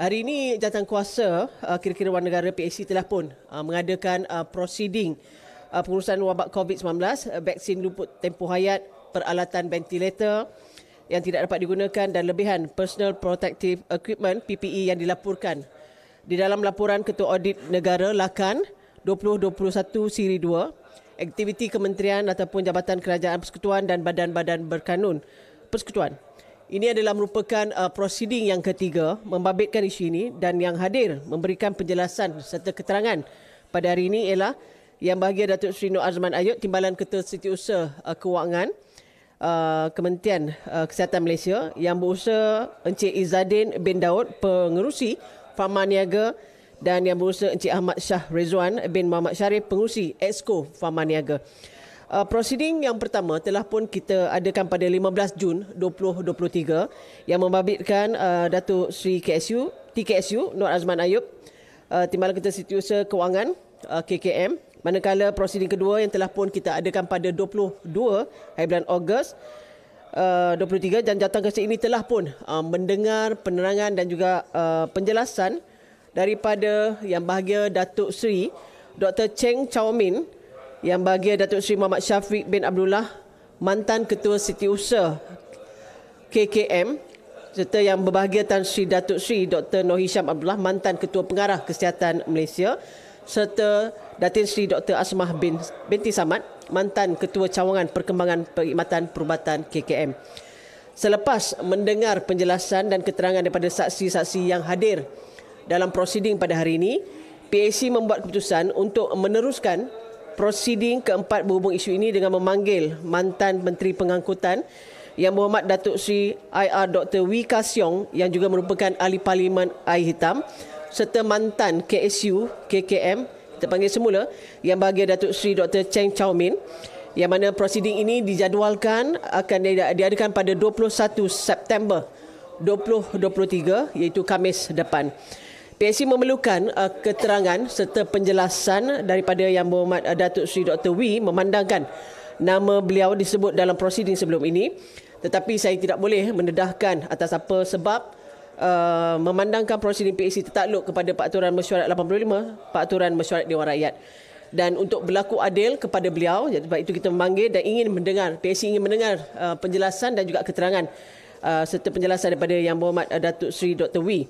Hari ini jantan kuasa uh, kira-kira warna negara PAC telah pun uh, mengadakan uh, proceeding uh, pengurusan wabak COVID-19, vaksin luput tempoh hayat, peralatan ventilator yang tidak dapat digunakan dan lebihan personal protective equipment PPE yang dilaporkan. Di dalam laporan Ketua Audit Negara Lakan 2021 Siri 2, aktiviti kementerian ataupun Jabatan Kerajaan Persekutuan dan badan-badan berkanun persekutuan ini adalah merupakan uh, prosiding yang ketiga membabitkan isu ini dan yang hadir memberikan penjelasan serta keterangan pada hari ini ialah Yang Bahagia Datuk Seri Nur Azman Ayub, Timbalan Ketua Setiausaha uh, Kewangan uh, Kementerian uh, Kesihatan Malaysia yang berusaha Encik Izzaddin bin Daud, Pengerusi Farma Niaga dan yang berusaha Encik Ahmad Shah Rezuan bin Muhammad Syarif, Pengerusi Exco Farma Niaga uh, prosiding yang pertama telah pun kita adakan pada 15 Jun 2023 yang membabitkan uh, Datuk Sri KSU TKSU Nur Azman Ayub uh, Timbalan Ketua Setiausaha Kewangan uh, KKM manakala prosiding kedua yang telah pun kita adakan pada 22 hari bulan Ogos uh, 23 dan jatuh kasih ini telah pun uh, mendengar penerangan dan juga uh, penjelasan daripada yang bahagia Datuk Sri Dr. Cheng Chao Min, yang bahagia Datuk Seri Muhammad Syafiq bin Abdullah, mantan Ketua Siti Setiausaha KKM serta yang berbahagia Tan Sri Datuk Sri Dr. Noh Hisham Abdullah, mantan Ketua Pengarah Kesihatan Malaysia serta Datin Sri Dr. Asmah bin Binti Samad, mantan Ketua Cawangan Perkembangan Perkhidmatan Perubatan KKM. Selepas mendengar penjelasan dan keterangan daripada saksi-saksi yang hadir dalam prosiding pada hari ini, PAC membuat keputusan untuk meneruskan Proseding keempat berhubung isu ini dengan memanggil mantan Menteri Pengangkutan yang berhormat Datuk Sri IR Dr. Wee Ka Siong yang juga merupakan ahli parlimen Air Hitam serta mantan KSU KKM kita panggil semula yang bahagia Datuk Sri Dr. Cheng Chow Min yang mana proseding ini dijadualkan akan diadakan pada 21 September 2023 iaitu Khamis depan. PSC memerlukan uh, keterangan serta penjelasan daripada Yang Berhormat uh, Datuk Sri Dr. Wee memandangkan nama beliau disebut dalam prosiding sebelum ini. Tetapi saya tidak boleh mendedahkan atas apa sebab uh, memandangkan prosiding PAC tertakluk kepada Peraturan Mesyuarat 85, Peraturan Mesyuarat Dewan Rakyat. Dan untuk berlaku adil kepada beliau, sebab itu kita memanggil dan ingin mendengar, PAC ingin mendengar uh, penjelasan dan juga keterangan uh, serta penjelasan daripada Yang Berhormat uh, Datuk Sri Dr. Wee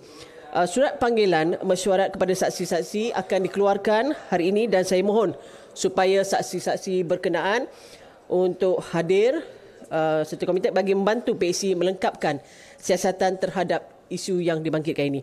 uh, surat panggilan mesyuarat kepada saksi-saksi akan dikeluarkan hari ini dan saya mohon supaya saksi-saksi berkenaan untuk hadir uh, serta komite bagi membantu PC melengkapkan siasatan terhadap isu yang dibangkitkan ini.